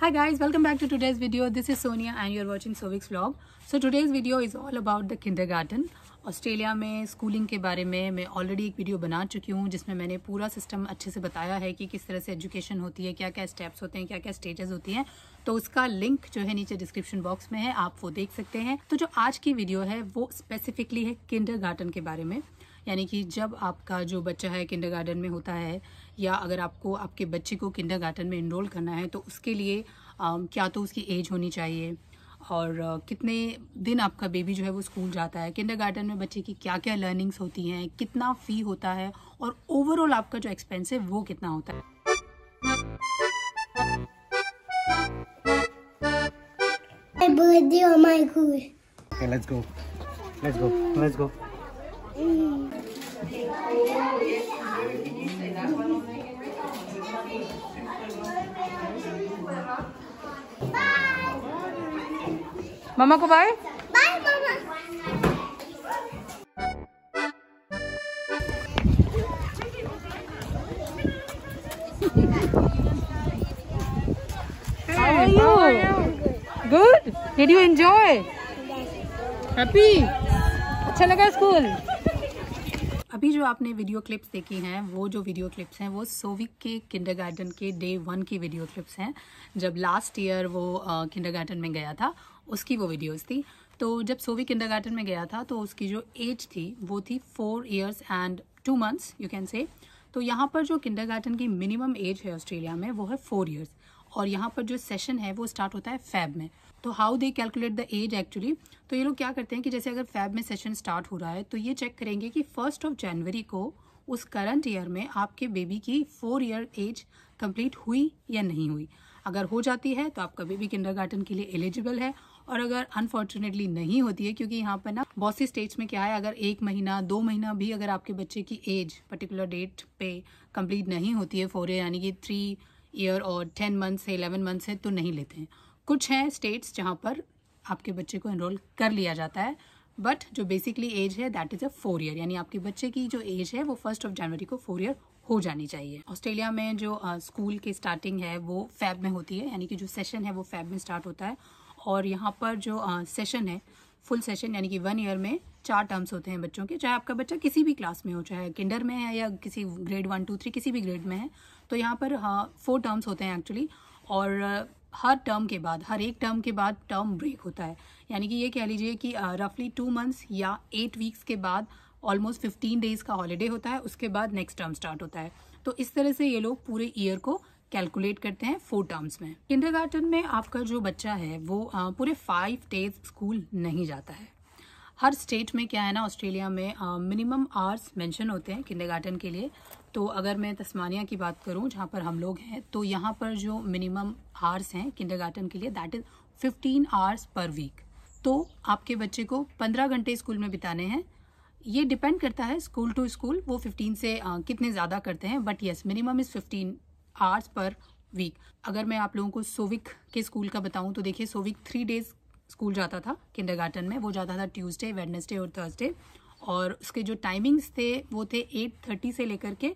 Hi guys, welcome back to today's video. This is Sonia and you're watching Sovix Vlog. So today's video is all about the kindergarten. Australia में schooling के बारे में मैं already एक video बना चुकी हूँ जिसमें मैंने पूरा सिस्टम अच्छे से बताया है कि किस तरह से एजुकेशन होती है क्या क्या स्टेप्स होते हैं क्या क्या स्टेजेस होती हैं तो उसका लिंक जो है नीचे डिस्क्रिप्शन बॉक्स में है आप वो देख सकते हैं तो जो आज की वीडियो है वो स्पेसिफिकली है किंडर के बारे में यानी कि जब आपका जो बच्चा है किंडर में होता है या अगर आपको आपके बच्चे को किंडर में इनरोल करना है तो उसके लिए आ, क्या तो उसकी एज होनी चाहिए और कितने दिन आपका बेबी जो है वो स्कूल जाता है किंडरगार्टन में बच्चे की क्या क्या लर्निंग्स होती हैं कितना फ़ी होता है और ओवरऑल आपका जो एक्सपेंस है वो कितना होता है let's go. Let's go. Let's go. Mama को bye. Bye mama. How are you? How are you? Good? Did you enjoy? Happy? Acha laga school? अभी जो आपने वीडियो क्लिप्स देखी हैं वो जो वीडियो क्लिप्स हैं वो सोविक के गार्डन के डे वन की वीडियो क्लिप्स हैं जब लास्ट ईयर वो किंडर गार्डन में गया था उसकी वो वीडियोस थी तो जब सोविक किंडरगार्टन में गया था तो उसकी जो एज थी वो थी four years and two months you can say तो यहाँ पर जो गार्डन की मिनिमम एज है ऑस्ट्रेलिया में वो है फोर ईयर्स और यहाँ पर जो सेशन है वो स्टार्ट होता है फैब में तो how they calculate the age actually तो ये लोग क्या करते हैं कि जैसे अगर फैब में सेशन स्टार्ट हो रहा है तो ये चेक करेंगे कि फर्स्ट ऑफ जनवरी को उस करंट ईयर में आपके बेबी की फोर ईयर एज कंप्लीट हुई या नहीं हुई अगर हो जाती है तो आपका बेबी किंडरगार्टन के लिए एलिजिबल है और अगर अनफॉर्चुनेटली नहीं होती है क्योंकि यहाँ पर ना बहुत सी स्टेट्स में क्या है अगर एक महीना दो महीना भी अगर आपके बच्चे की एज पर्टिकुलर डेट पे कंप्लीट नहीं होती है फोर ईयर यानी कि थ्री ईयर और टेन मंथ्स है इलेवन मंथ्स है तो नहीं लेते हैं कुछ हैं स्टेट्स जहाँ पर आपके बच्चे को इनरोल कर लिया जाता है बट जो बेसिकली एज है that is a four year यानी आपके बच्चे की जो एज है वो फर्स्ट ऑफ जनवरी को फोर ईयर हो जानी चाहिए ऑस्ट्रेलिया में जो स्कूल uh, की स्टार्टिंग है वो फैब में होती है यानी कि जो सेशन है वो फैब में स्टार्ट होता है और यहाँ पर जो सेशन uh, है फुल सेशन यानी कि वन ईयर में चार टर्म्स होते हैं बच्चों के चाहे आपका बच्चा किसी भी क्लास में हो चाहे किंडर में है या किसी ग्रेड वन टू थ्री किसी भी ग्रेड में है तो यहाँ पर फोर फोर टर्म्स होते हैं एक्चुअली और हर टर्म के बाद हर एक टर्म के बाद टर्म ब्रेक होता है यानी कि ये कह लीजिए कि रफली टू मंथ्स या एट वीक्स के बाद ऑलमोस्ट फिफ्टीन डेज का हॉलीडे होता है उसके बाद नेक्स्ट टर्म स्टार्ट होता है तो इस तरह से ये लोग पूरे ईयर को कैलकुलेट करते हैं फोर टर्म्स में किंडरगार्टन में आपका जो बच्चा है वो पूरे फाइव डेज स्कूल नहीं जाता है हर स्टेट में क्या है ना ऑस्ट्रेलिया में मिनिमम आवर्स मेंशन होते हैं किंडरगार्टन के लिए तो अगर मैं तस्मानिया की बात करूं जहां पर हम लोग हैं तो यहाँ पर जो मिनिमम आवर्स हैं किंडरगार्टन के लिए that is fifteen hours per week तो आपके बच्चे को पंद्रह घंटे स्कूल में बिताने हैं ये डिपेंड करता है स्कूल टू स्कूल वो फिफ्टीन से आ, कितने ज़्यादा करते हैं but yes minimum is fifteen hours per week अगर मैं आप लोगों को सोविक के स्कूल का बताऊँ तो देखिए सोविक थ्री डेज स्कूल जाता था किंडरगार्टन में वो जाता था ट्यूसडे वेडनेसडे और थर्सडे और उसके जो टाइमिंग्स थे वो थे एट थर्टी से लेकर के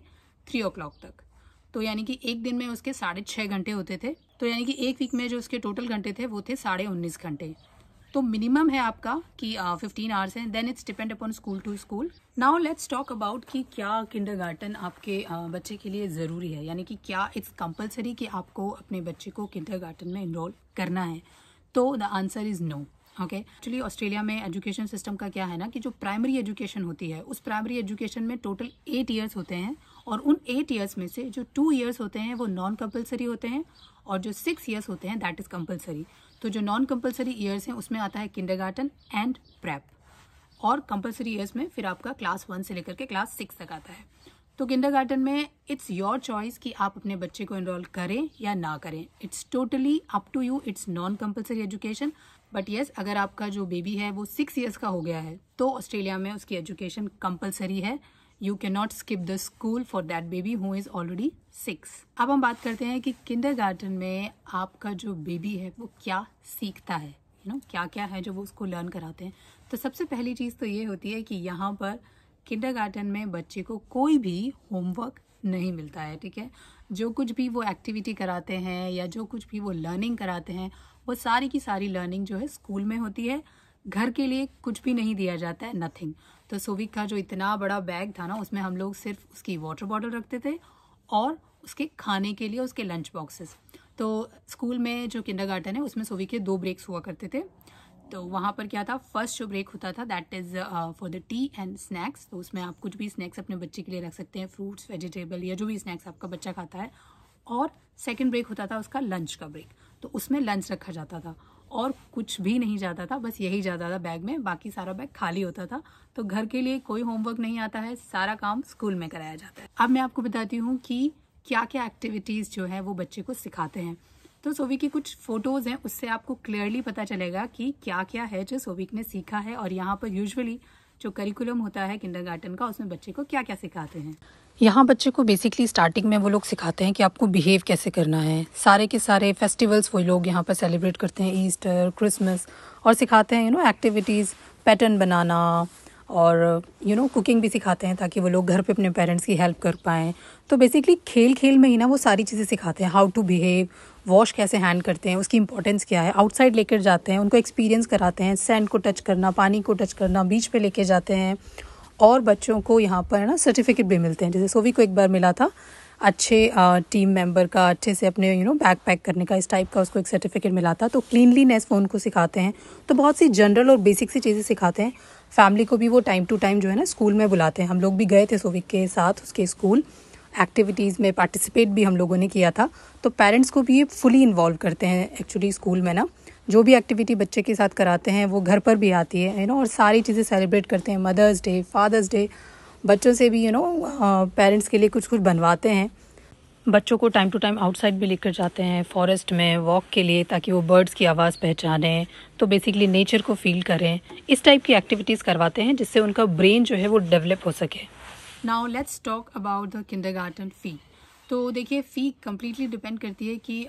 थ्री ओ तक तो यानी कि एक दिन में उसके साढ़े छः घंटे होते थे तो यानी कि एक वीक में जो उसके टोटल घंटे थे वो थे साढ़े उन्नीस घंटे तो मिनिमम है आपका कि फिफ्टीन आवर्स हैं then it's depend upon school to school now let's talk about कि क्या गार्डन आपके uh, बच्चे के लिए ज़रूरी है यानी कि क्या इट्स कंपल्सरी कि आपको अपने बच्चे को किंडरगार्टन में इनरोल करना है तो the answer is no okay actually Australia में एजुकेशन सिस्टम का क्या है ना कि जो प्राइमरी एजुकेशन होती है उस प्राइमरी एजुकेशन में टोटल एट ईयर्स होते हैं और उन एट ईयर्स में से जो टू ईयर्स होते हैं वो नॉन कंपलसरी होते हैं और जो सिक्स ईयर्स होते हैं दैट इज़ कंपलसरी तो जो नॉन कंपलसरी ईयर्स हैं उसमें आता है किंडर एंड प्रेप और कंपलसरी ईयर्स में फिर आपका क्लास वन से लेकर के क्लास सिक्स तक आता है तो किंडर में इट्स योर चॉइस कि आप अपने बच्चे को इनरोल करें या ना करें it's totally up to you it's non compulsory education but yes अगर आपका जो बेबी है वो सिक्स ईयर्स का हो गया है तो ऑस्ट्रेलिया में उसकी एजुकेशन कंपलसरी है you can not skip the school for that baby who is already six अब हम बात करते हैं कि किंडर में आपका जो बेबी है वो क्या सीखता है यू you नो know, क्या क्या है जो वो उसको लर्न कराते हैं तो सबसे पहली चीज़ तो ये होती है कि यहाँ पर गार्डन में बच्चे को कोई भी होमवर्क नहीं मिलता है ठीक है जो कुछ भी वो एक्टिविटी कराते हैं या जो कुछ भी वो लर्निंग कराते हैं वो सारी की सारी लर्निंग जो है स्कूल में होती है घर के लिए कुछ भी नहीं दिया जाता है नथिंग तो सोविक का जो इतना बड़ा बैग था ना उसमें हम लोग सिर्फ उसकी वाटर बॉटल रखते थे और उसके खाने के लिए उसके लंच बॉक्सेस तो स्कूल में जो किंडर गार्डन है उसमें सोविक के दो ब्रेक्स हुआ करते थे तो वहाँ पर क्या था फर्स्ट जो ब्रेक होता था that is for the tea and snacks तो उसमें आप कुछ भी स्नैक्स अपने बच्चे के लिए रख सकते हैं फ्रूट्स वेजिटेबल या जो भी स्नैक्स आपका बच्चा खाता है और सेकेंड ब्रेक होता था उसका लंच का ब्रेक तो उसमें लंच रखा जाता था और कुछ भी नहीं जाता था बस यही जाता था बैग में बाकी सारा बैग खाली होता था तो घर के लिए कोई होमवर्क नहीं आता है सारा काम स्कूल में कराया जाता है अब मैं आपको बताती हूँ कि क्या क्या एक्टिविटीज़ जो है वो बच्चे को सिखाते हैं तो सोविक की कुछ फ़ोटोज़ हैं उससे आपको क्लियरली पता चलेगा कि क्या क्या है जो सोविक ने सीखा है और यहाँ पर यूजली जो करिकुलम होता है किंडर का उसमें बच्चे को क्या क्या सिखाते हैं यहाँ बच्चे को बेसिकली स्टार्टिंग में वो लोग सिखाते हैं कि आपको बिहेव कैसे करना है सारे के सारे फेस्टिवल्स वो लोग यहाँ पर सेलिब्रेट करते हैं ईस्टर क्रिसमस और सिखाते हैं यू नो एक्टिविटीज़ पैटर्न बनाना और यू नो कुकिंग भी सिखाते हैं ताकि वो लोग घर पे अपने पेरेंट्स की हेल्प कर पाएँ तो बेसिकली खेल खेल में ही ना वो सारी चीज़ें सिखाते हैं हाउ टू बिहेव वॉश कैसे हैंड करते हैं उसकी इंपॉर्टेंस क्या है आउटसाइड लेकर जाते हैं उनको एक्सपीरियंस कराते हैं सैंड को टच करना पानी को टच करना बीच पे लेके जाते हैं और बच्चों को यहाँ पर ना सर्टिफिकेट भी मिलते हैं जैसे सोवी को एक बार मिला था अच्छे टीम मेंबर का अच्छे से अपने यू नो बैग पैक करने का इस टाइप का उसको एक सर्टिफिकेट मिला था तो क्लीनलीनेस फ़ोन को सिखाते हैं तो बहुत सी जनरल और बेसिक सी चीज़ें सिखाते हैं फैमिली को भी वो टाइम टू टाइम जो है ना स्कूल में बुलाते हैं हम लोग भी गए थे सोविक के साथ उसके स्कूल एक्टिविटीज़ में पार्टिसिपेट भी हम लोगों ने किया था तो पेरेंट्स को भी ये फुली इन्वॉल्व करते हैं एक्चुअली स्कूल में ना जो भी एक्टिविटी बच्चे के साथ कराते हैं वो घर पर भी आती है यू नो और सारी चीज़ें सेलिब्रेट करते हैं मदर्स डे फादर्स डे बच्चों से भी यू नो पेरेंट्स के लिए कुछ कुछ बनवाते हैं बच्चों को टाइम टू टाइम आउटसाइड भी लेकर जाते हैं फॉरेस्ट में वॉक के लिए ताकि वो बर्ड्स की आवाज़ पहचानें तो बेसिकली नेचर को फील करें इस टाइप की एक्टिविटीज़ करवाते हैं जिससे उनका ब्रेन जो है वो डेवलप हो सके now let's talk about the kindergarten fee तो देखिए फ़ी कम्प्लीटली डिपेंड करती है कि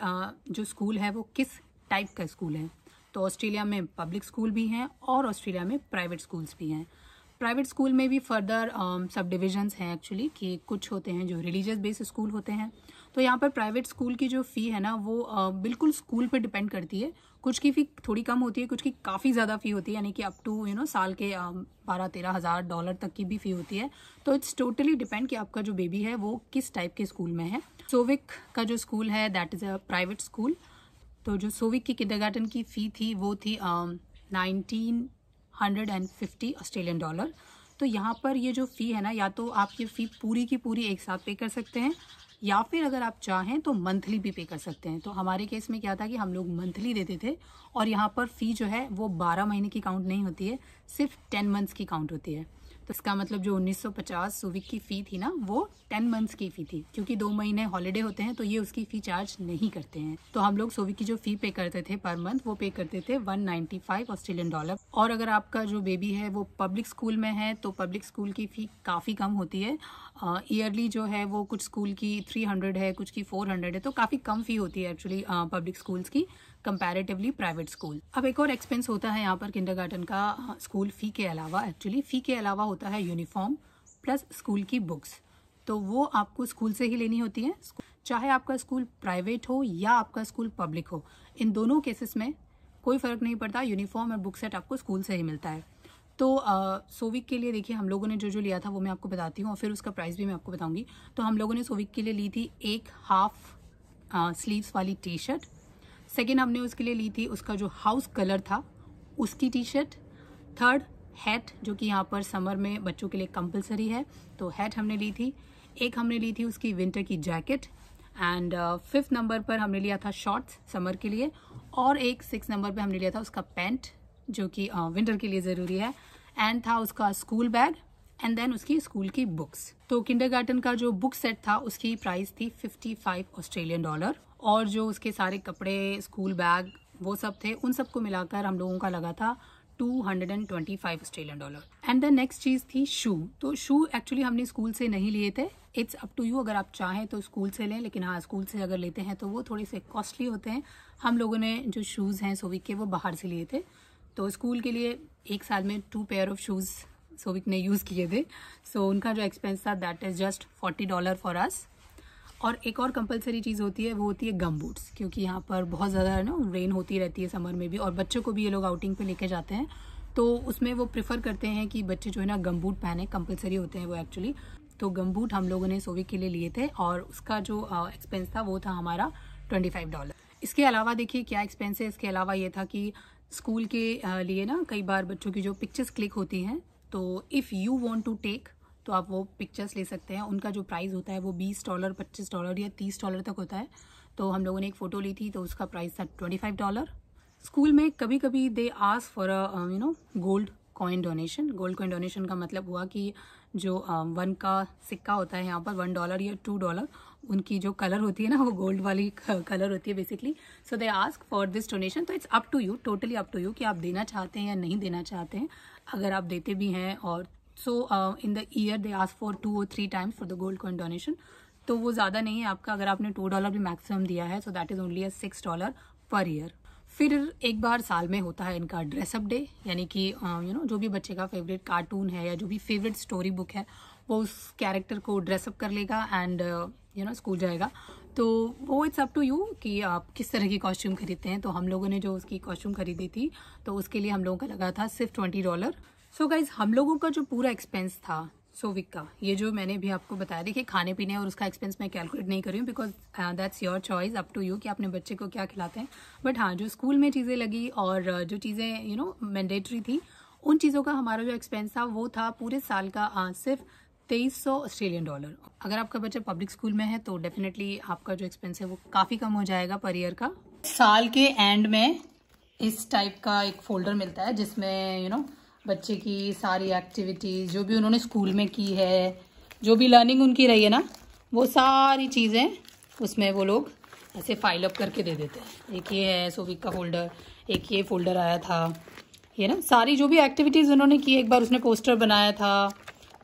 जो स्कूल है वो किस टाइप का स्कूल है तो ऑस्ट्रेलिया में पब्लिक स्कूल भी हैं और ऑस्ट्रेलिया में प्राइवेट स्कूल्स भी हैं प्राइवेट स्कूल में भी फर्दर सब डिविजन्स हैं एक्चुअली कि कुछ होते हैं जो रिलीजियस बेस्ड स्कूल होते हैं तो यहाँ पर प्राइवेट स्कूल की जो फ़ी है ना वो uh, बिल्कुल स्कूल पर डिपेंड करती है कुछ की फ़ी थोड़ी कम होती है कुछ की काफ़ी ज़्यादा फ़ी होती है यानी कि अप टू यू नो साल के um, बारह तेरह हज़ार डॉलर तक की भी फ़ी होती है तो इट्स टोटली डिपेंड कि आपका जो बेबी है वो किस टाइप के स्कूल में है सोविक का जो स्कूल है that is a private school तो जो सोविक की किडरगार्टन की फ़ी थी वो थी nineteen hundred and fifty Australian dollar तो यहाँ पर ये जो फ़ी है ना या तो आप ये फ़ी पूरी की पूरी एक साथ पे कर सकते हैं या फिर अगर आप चाहें तो मंथली भी पे कर सकते हैं तो हमारे केस में क्या था कि हम लोग मंथली देते थे और यहाँ पर फ़ी जो है वो बारह महीने की काउंट नहीं होती है सिर्फ टेन मंथ्स की काउंट होती है तो इसका मतलब जो 1950 सुविक की फ़ी थी ना वो 10 मंथ्स की फ़ी थी क्योंकि दो महीने हॉलीडे होते हैं तो ये उसकी फ़ी चार्ज नहीं करते हैं तो हम लोग सुविक की जो फ़ी पे करते थे पर मंथ वो पे करते थे 195 ऑस्ट्रेलियन डॉलर और अगर आपका जो बेबी है वो पब्लिक स्कूल में है तो पब्लिक स्कूल की फ़ी काफ़ी कम होती है ईयरली जो है वो कुछ स्कूल की थ्री है कुछ की फोर है तो काफ़ी कम फ़ी होती है एक्चुअली पब्लिक स्कूल्स की कंपैरेटिवली प्राइवेट स्कूल अब एक और एक्सपेंस होता है यहाँ पर किंडर का स्कूल हाँ, फ़ी के अलावा एक्चुअली फ़ी के अलावा होता है यूनिफॉर्म प्लस स्कूल की बुक्स तो वो आपको स्कूल से ही लेनी होती है चाहे आपका स्कूल प्राइवेट हो या आपका स्कूल पब्लिक हो इन दोनों केसेस में कोई फ़र्क नहीं पड़ता यूनिफॉर्म और बुक सेट आपको स्कूल से ही मिलता है तो सोविक के लिए देखिए हम लोगों ने जो जो लिया था वो मैं आपको बताती हूँ और फिर उसका प्राइस भी मैं आपको बताऊँगी तो हम लोगों ने सोविक के लिए ली थी एक हाफ स्लीव्स वाली टी शर्ट सेकेंड हमने उसके लिए ली थी उसका जो हाउस कलर था उसकी टी शर्ट थर्ड हैट जो कि यहाँ पर समर में बच्चों के लिए कंपलसरी है तो हैट हमने ली थी एक हमने ली थी उसकी विंटर की जैकेट एंड फिफ्थ नंबर पर हमने लिया था शॉर्ट्स समर के लिए और एक सिक्स नंबर पे हमने लिया था उसका पैंट जो कि विंटर uh, के लिए ज़रूरी है एंड था उसका स्कूल बैग एंड देन उसकी स्कूल की बुक्स तो किंडरगार्टन का जो बुक सेट था उसकी प्राइस थी फिफ्टी फाइव ऑस्ट्रेलियन डॉलर और जो उसके सारे कपड़े स्कूल बैग वो सब थे उन सबको मिलाकर हम लोगों का लगा था 225 Australian dollar and the next चीज़ थी शू तो शू एक्चुअली हमने स्कूल से नहीं लिए थे इट्स अप टू यू अगर आप चाहें तो स्कूल से लें लेकिन हाँ स्कूल से अगर लेते हैं तो वो थोड़े से कॉस्टली होते हैं हम लोगों ने जो शूज़ हैं सोविक के वो बाहर से लिए थे तो स्कूल के लिए एक साल में two pair of shoes Sovik ने यूज़ किए थे सो so, उनका जो एक्सपेंस था that is just forty dollar for us और एक और कंपलसरी चीज़ होती है वो होती है गम बूट्स क्योंकि यहाँ पर बहुत ज़्यादा ना रेन होती रहती है समर में भी और बच्चों को भी ये लोग आउटिंग पे लेके जाते हैं तो उसमें वो प्रिफर करते हैं कि बच्चे जो है ना गम बूट पहने कंपलसरी होते हैं वो एक्चुअली तो गम बूट हम लोगों ने सोविक के लिए लिए थे और उसका जो एक्सपेंस था वो था हमारा ट्वेंटी फाइव डॉलर इसके अलावा देखिए क्या एक्सपेंस है इसके अलावा ये था कि स्कूल के लिए ना कई बार बच्चों की जो पिक्चर्स क्लिक होती हैं तो if you want to take तो आप वो पिक्चर्स ले सकते हैं उनका जो प्राइस होता है वो बीस डॉलर पच्चीस डॉलर या तीस डॉलर तक होता है तो हम लोगों ने एक फ़ोटो ली थी तो उसका प्राइस था ट्वेंटी फाइव डॉलर स्कूल में कभी कभी they ask for a you know gold coin donation gold coin donation का मतलब हुआ कि जो वन um, का सिक्का होता है यहाँ पर वन डॉलर या टू डॉलर उनकी जो कलर होती है ना वो गोल्ड वाली कलर होती है basically so they ask for this donation तो it's up to you totally up to you कि आप देना चाहते हैं या नहीं देना चाहते हैं अगर आप देते भी हैं और so in the year they ask for two और three times for the gold the donation तो वो ज़्यादा नहीं है आपका अगर आपने टू डॉलर भी मैक्सिमम दिया है so that is only a six dollar per year फिर एक बार साल में होता है इनका ड्रेसअप डे यानी कि you uh, know you know, जो भी बच्चे का फेवरेट कार्टून है या जो भी फेवरेट स्टोरी बुक है वो उस कैरेक्टर को ड्रेसअप कर लेगा एंड यू नो स्कूल जाएगा तो वो इट्स अप टू यू कि आप किस तरह की कॉस्ट्यूम खरीदते हैं तो हम लोगों ने जो उसकी कॉस्ट्यूम खरीदी थी तो उसके लिए हम लोगों का लगा था सिर्फ twenty dollar so so guys हम लोगों का जो पूरा एक्सपेंस था सोविक का ये जो मैंने भी आपको बताया देखिए खाने पीने और उसका एक्सपेंस मैं कैलकुलेट नहीं कर रही हूँ because that's your choice up to you कि अपने बच्चे को क्या खिलाते हैं बट हाँ जो स्कूल में चीज़ें लगी और uh, जो चीज़ें यू नो मैंडेटरी थी उन चीज़ों का हमारा जो एक्सपेंस था वो था पूरे साल का आ, uh, सिर्फ तेईस सौ ऑस्ट्रेलियन डॉलर अगर आपका बच्चा पब्लिक स्कूल में है तो डेफिनेटली आपका जो एक्सपेंस है वो काफ़ी कम हो जाएगा पर ईयर का साल के एंड में इस टाइप का एक फोल्डर मिलता है जिसमें यू you नो know, बच्चे की सारी एक्टिविटीज़ जो भी उन्होंने स्कूल में की है जो भी लर्निंग उनकी रही है ना वो सारी चीज़ें उसमें वो लोग ऐसे फाइल अप करके दे देते हैं एक ये है सोविक का फोल्डर एक ये फोल्डर आया था ये ना सारी जो भी एक्टिविटीज़ उन्होंने की एक बार उसने पोस्टर बनाया था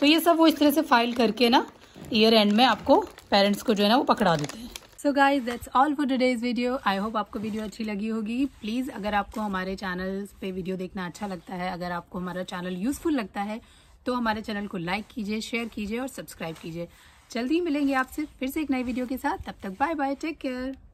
तो ये सब वो इस तरह से फाइल करके ना ईयर एंड में आपको पेरेंट्स को जो है ना वो पकड़ा देते हैं so guys that's all for today's video I hope आपको वीडियो अच्छी लगी होगी प्लीज़ अगर आपको हमारे चैनल पे वीडियो देखना अच्छा लगता है अगर आपको हमारा चैनल यूज़फुल लगता है तो हमारे चैनल को लाइक कीजिए शेयर कीजिए और सब्सक्राइब कीजिए जल्दी मिलेंगे आपसे फिर से एक नई वीडियो के साथ तब तक बाय बाय टेक केयर